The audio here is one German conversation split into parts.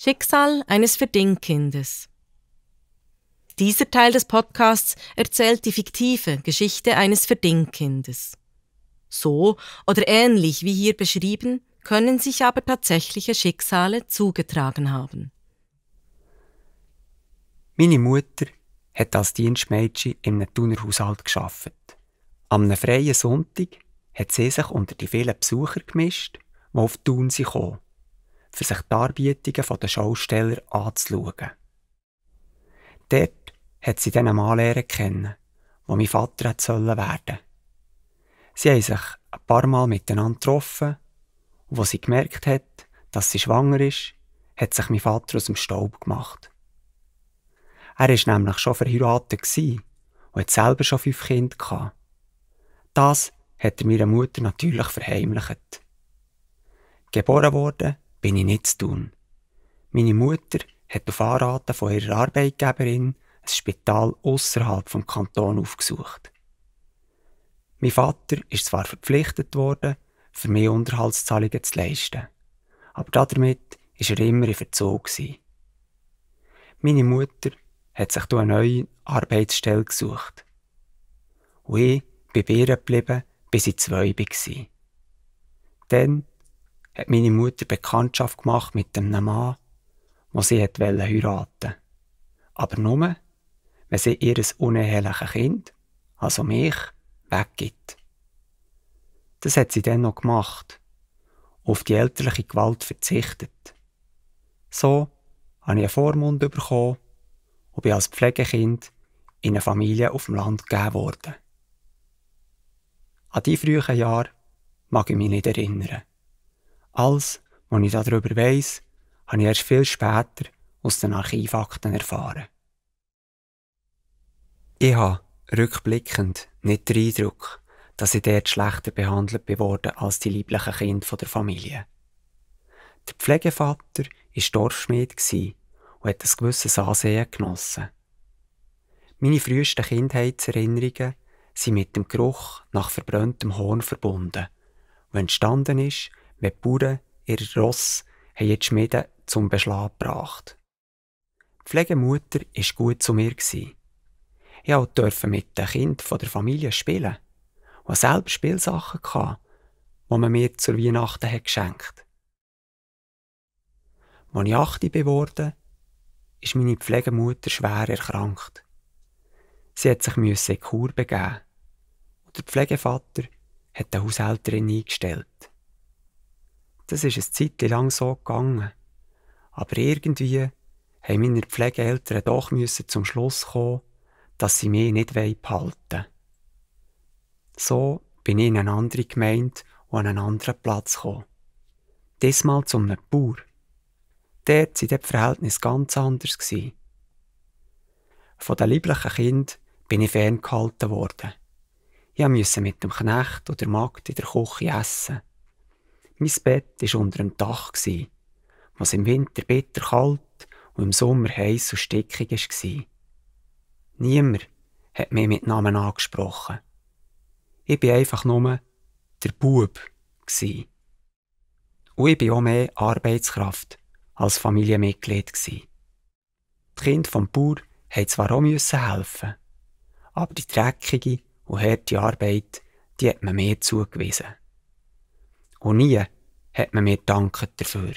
Schicksal eines Verdingkindes. Dieser Teil des Podcasts erzählt die fiktive Geschichte eines Verdingkindes. So oder ähnlich wie hier beschrieben, können sich aber tatsächliche Schicksale zugetragen haben. Meine Mutter hat als Dienstmädchen im Thuner Haushalt geschafft. Am freien Sonntag hat sie sich unter die vielen Besucher gemischt, die auf Thun kamen für sich die Darbietungen der Schausteller anzuschauen. Dort hat sie dann Mann lernen kennen, wo mein Vater hätte sollen werden. Sie haben sich ein paar Mal miteinander getroffen und wo sie gemerkt hat, dass sie schwanger ist, hat sich mein Vater aus dem Staub gemacht. Er war nämlich schon verheiratet und hat selber schon fünf Kinder gehabt. Das hat er meiner Mutter natürlich verheimlicht. Geboren worden bin ich nicht zu tun. Meine Mutter hat auf Anraten von ihrer Arbeitgeberin ein Spital außerhalb vom Kanton aufgesucht. Mein Vater ist zwar verpflichtet worden, für mich Unterhaltszahlungen zu leisten, aber damit ist er immer in Verzug gewesen. Meine Mutter hat sich eine neue Arbeitsstelle gesucht. Und ich bin bei ihr geblieben, bis ich zwei war. Dann hat meine Mutter Bekanntschaft gemacht mit einem Mann, den sie hat heiraten Aber nur, wenn sie ihr uneheliches Kind, also mich, weggibt. Das hat sie dann noch gemacht. Auf die elterliche Gewalt verzichtet. So habe ich einen Vormund bekommen und bin als Pflegekind in eine Familie auf dem Land gegeben worden. An die frühen Jahre mag ich mich nicht erinnern. Alles, was ich darüber weiss, habe ich erst viel später aus den Archivakten erfahren. Ich habe rückblickend nicht den Eindruck, dass ich dort schlechter behandelt wurde als die lieblichen Kinder der Familie. Der Pflegevater war Dorfschmied und hat ein gewisses Ansehen genossen. Meine frühesten Kindheitserinnerungen sind mit dem Geruch nach verbranntem Horn verbunden, der entstanden ist, wenn die Bauern ihre Ross haben die Schmieden zum Beschlag gebracht. Die Pflegemutter war gut zu mir. Ich durfte mit den Kindern der Familie spielen und selbst Spielsachen, hatte, die man mir zur Weihnachten geschenkt hat Als ich 8 geworden bin, ist meine Pflegemutter schwer erkrankt. Sie musste sich in die Kur begeben und der Pflegevater hat die Haushälterin eingestellt. Das ist eine Zeit lang so gegangen. Aber irgendwie haben meine Pflegeeltern doch müssen zum Schluss kommen, dass sie mich nicht behalten wollen. So bin ich in eine andere Gemeinde und an einen anderen Platz gekommen. Diesmal zu einem Bauer. Dort waren die Verhältnisse ganz anders. Von den lieblichen Kind bin ich ferngehalten worden. Ich musste mit dem Knecht oder Magd in der Küche essen. Mein Bett war unter dem Dach, was im Winter bitter kalt und im Sommer heiß und stickig war. Niemand hat mich mit Namen angesprochen. Ich war einfach nur der Bub. Und ich war auch mehr Arbeitskraft als Familienmitglied. Die Kinder vom Bauern mussten zwar auch helfen, aber die dreckige und harte Arbeit die hat man mir zugewiesen. Und nie hat man mir gedankt dafür.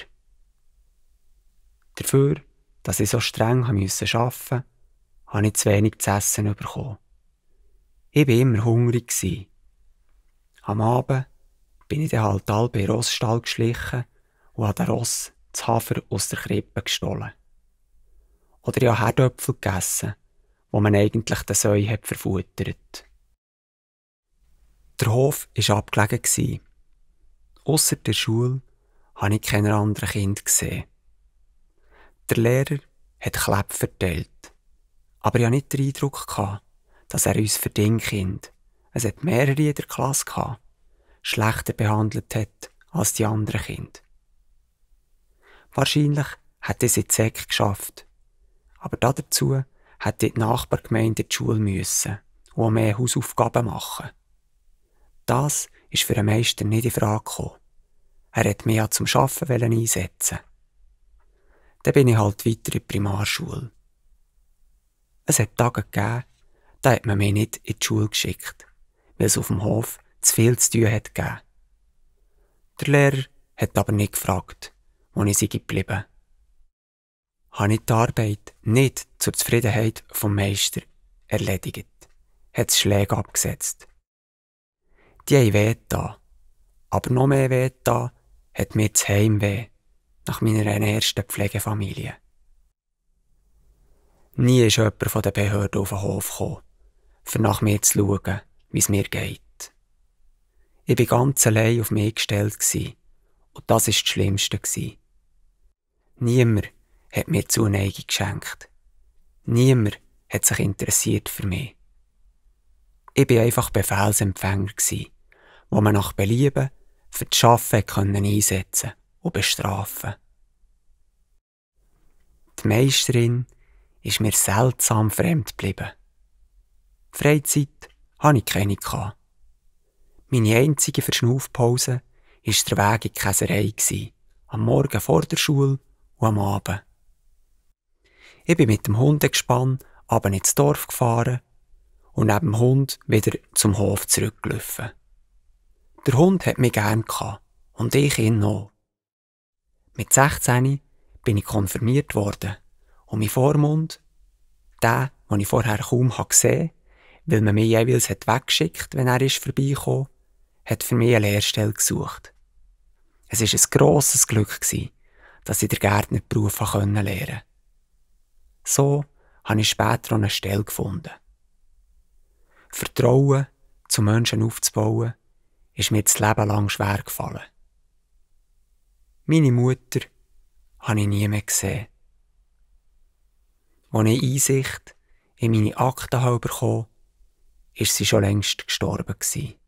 Dafür, dass ich so streng arbeiten musste, habe ich zu wenig zu essen bekommen. Ich war immer hungrig. Am Abend bin ich dann halt all bei Rossstall geschlichen und habe den Ross das Hafer aus der Krippe gestohlen. Oder ich habe Herdöpfel gegessen, wo man eigentlich den Säu hat verfuttert. Der Hof war abgelegen. Außer der Schule habe ich keine anderen Kinder gesehen. Der Lehrer hat Kleb verteilt. Aber ich hatte nicht den Eindruck, gehabt, dass er uns verdient. Es hat mehrere in der Klasse gehabt, schlechter behandelt hat als die anderen Kinder. Wahrscheinlich hat er es in die Säcke geschafft. Aber dazu hätte die Nachbargemeinde in die Schule müssen und mehr Hausaufgaben machen. Das ist für den Meister nicht in Frage gekommen. Er wollte mich ja zum Arbeiten einsetzen. Dann bin ich halt weiter in die Primarschule. Es hat Tage gegeben, da hat man mich nicht in die Schule geschickt, weil es auf dem Hof zu viel zu tun hat gegeben. Der Lehrer hat aber nicht gefragt, wo ich sie geblieben. Habe ich die Arbeit nicht zur Zufriedenheit vom Meister erledigt, hat es Schläge abgesetzt die haben wehgetan. Aber noch mehr wehgetan hat mir das Heimweh nach meiner ersten Pflegefamilie. Nie ist jemand von der Behörde auf den Hof gekommen, um nach mir zu schauen, wie es mir geht. Ich war ganz allein auf mich gestellt und das ist das Schlimmste. Niemand hat mir Zuneigung geschenkt. Niemand hat sich interessiert für mich. Ich war einfach Befehlsempfänger. Gewesen wo man nach Belieben für das Arbeiten einsetzen und bestrafen Die Meisterin ist mir seltsam fremd geblieben. Freizeit hatte ich keine. Meine einzige Verschnaufpause war der Weg in die Käserei, am Morgen vor der Schule und am Abend. Ich bin mit dem Hundegespann aber ins Dorf gefahren und neben dem Hund wieder zum Hof zurückgelaufen. Der Hund hat mich gern gehabt. Und ich ihn auch. Mit 16 bin ich konfirmiert worden. Und mein Vormund, der, den ich vorher kaum gesehen habe, weil man mich jeweils hat weggeschickt wenn er vorbeikam, hat für mich eine Lehrstelle gesucht. Es war ein grosses Glück, dass ich den Gärtnerberuf lernen konnte. So habe ich später eine Stelle gefunden. Vertrauen, zu Menschen aufzubauen, ist mir das Leben lang schwer gefallen. Meine Mutter habe ich nie mehr gesehen. Als ich Einsicht in meine Akten habe bekommen, ist sie schon längst gestorben gewesen.